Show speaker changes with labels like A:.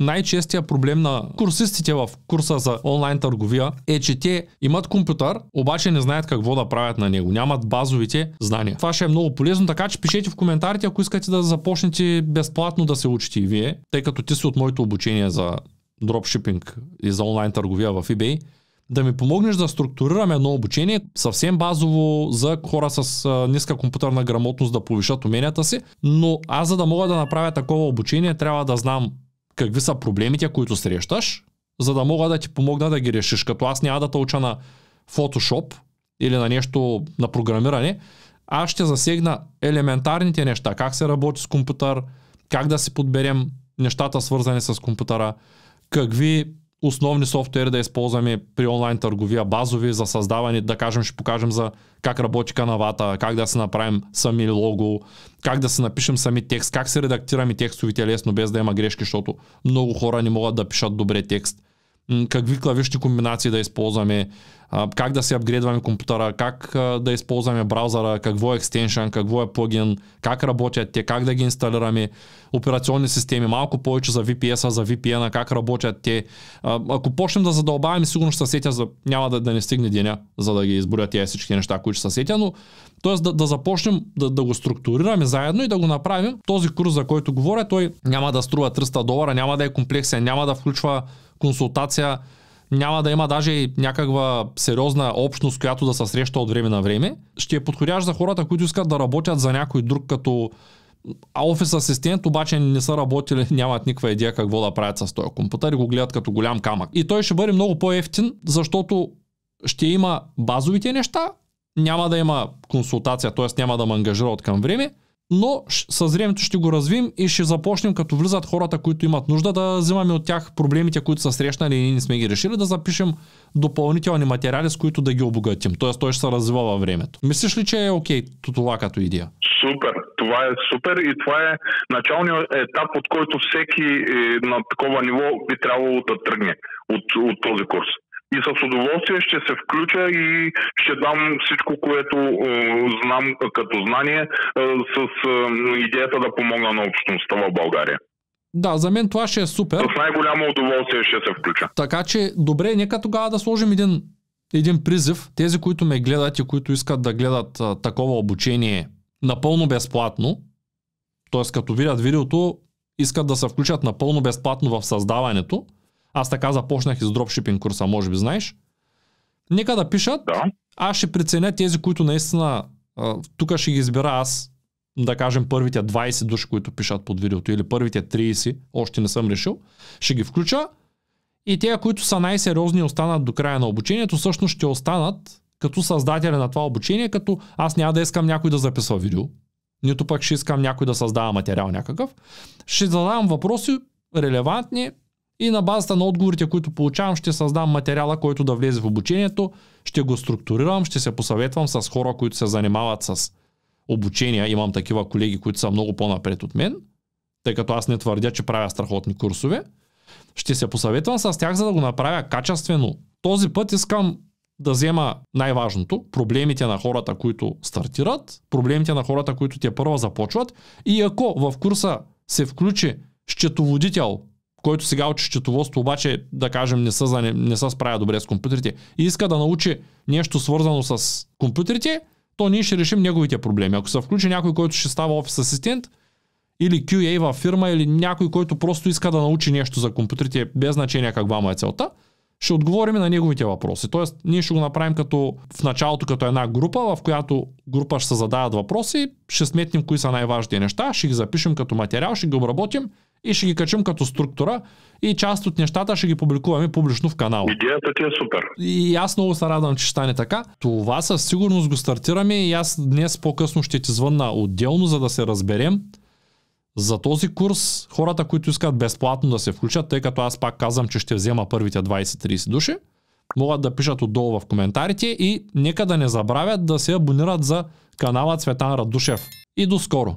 A: най-честия проблем на курсистите в курса за онлайн търговия е, че те имат компютър, обаче не знаят какво да правят на него. Нямат базовите знания. Това ще е много полезно, така че пишете в коментарите, ако искате да започнете безплатно да се учите и вие, тъй като ти си от моето обучение за дропшипинг и за онлайн търговия в eBay да ми помогнеш да структурирам едно обучение съвсем базово за хора с ниска компютърна грамотност да повишат уменията си, но аз за да мога да направя такова обучение трябва да знам какви са проблемите, които срещаш, за да мога да ти помогна да ги решиш. Като аз няма да тълча на Photoshop или на нещо на програмиране, аз ще засегна елементарните неща, как се работи с компютър, как да си подберем нещата свързани с компютъра, какви основни софтуери да използваме при онлайн търговия, базови за създаване, да кажем, ще покажем за как работи канавата, как да се направим сами лого, как да се напишем сами текст, как се редактираме текстовите лесно, без да има грешки, защото много хора не могат да пишат добре текст. Какви клавишни комбинации да използваме, а, как да си апгрейдваме компютъра, как а, да използваме браузъра, какво е екстеншън, какво е плагин, как работят те, как да ги инсталираме, операционни системи, малко повече за VPS-а, за VPN-а, как работят те. А, ако почнем да задълбаваме, сигурно ще се сетя, за... няма да, да не стигне деня, за да ги изборят тези всички неща, които ще се сетя, но т.е. Да, да започнем да, да го структурираме заедно и да го направим. Този курс, за който говоря, той няма да струва 300 долара, няма да е комплексен, няма да включва консултация, няма да има даже някаква сериозна общност, която да се среща от време на време. Ще е подходящ за хората, които искат да работят за някой друг като офис асистент, обаче не са работили, нямат никаква идея какво да правят с този компютър и го гледат като голям камък. И той ще бъде много по-ефтин, защото ще има базовите неща, няма да има консултация, т.е. няма да ме ангажира от към време, но с времето ще го развим и ще започнем като влизат хората, които имат нужда да взимаме от тях проблемите, които са срещнали и ние не сме ги решили, да запишем допълнителни материали, с които да ги обогатим. Тоест той ще се развива във времето. Мислиш ли, че е окей това като идея? Супер! Това е супер и това е началният етап, от който всеки е, на такова ниво би трябвало да тръгне от, от този курс и с удоволствие ще се включа и ще дам всичко, което е, знам като знание е, с е, идеята да помогна на общността в България. Да, за мен това ще е супер. С най-голямо удоволствие ще се включа. Така че, добре, нека тогава да сложим един, един призив. Тези, които ме гледат и които искат да гледат а, такова обучение напълно безплатно, т.е. като видят видеото, искат да се включат напълно безплатно в създаването, аз така започнах и с дропшипинг курса, може би знаеш. Нека да пишат. Да. Аз ще преценя тези, които наистина тук ще ги избира аз, да кажем първите 20 души, които пишат под видеото или първите 30, още не съм решил, ще ги включа и те, които са най-сериозни и останат до края на обучението, всъщност ще останат като създатели на това обучение, като аз няма да искам някой да записва видео, нито пък ще искам някой да създава материал някакъв. Ще задавам въпроси релевантни, и на базата на отговорите, които получавам, ще създам материала, който да влезе в обучението, ще го структурирам, ще се посъветвам с хора, които се занимават с обучения. Имам такива колеги, които са много по-напред от мен, тъй като аз не твърдя, че правя страхотни курсове. Ще се посъветвам с тях, за да го направя качествено. Този път искам да взема най-важното, проблемите на хората, които стартират, проблемите на хората, които те първо започват и ако в курса се включи счетоводител, който сега учи счетоводство, обаче, да кажем, не се, не, не са справя добре с компютрите и иска да научи нещо свързано с компютрите, то ние ще решим неговите проблеми. Ако се включи някой, който ще става офис асистент, или QA във фирма, или някой, който просто иска да научи нещо за компютрите, без значение каква му е целта, ще отговорим на неговите въпроси. Тоест, ние ще го направим като в началото като една група, в която група ще се задават въпроси, ще сметнем кои са най-важните неща, ще ги запишем като материал, ще ги обработим и ще ги качим като структура и част от нещата ще ги публикуваме публично в канала. Идеята ти е супер. И аз много се радвам, че ще стане така. Това със сигурност го стартираме и аз днес по-късно ще ти звънна отделно, за да се разберем. За този курс хората, които искат безплатно да се включат, тъй като аз пак казвам, че ще взема първите 20-30 души, могат да пишат отдолу в коментарите и нека да не забравят да се абонират за канала Цветан Радушев. И до скоро!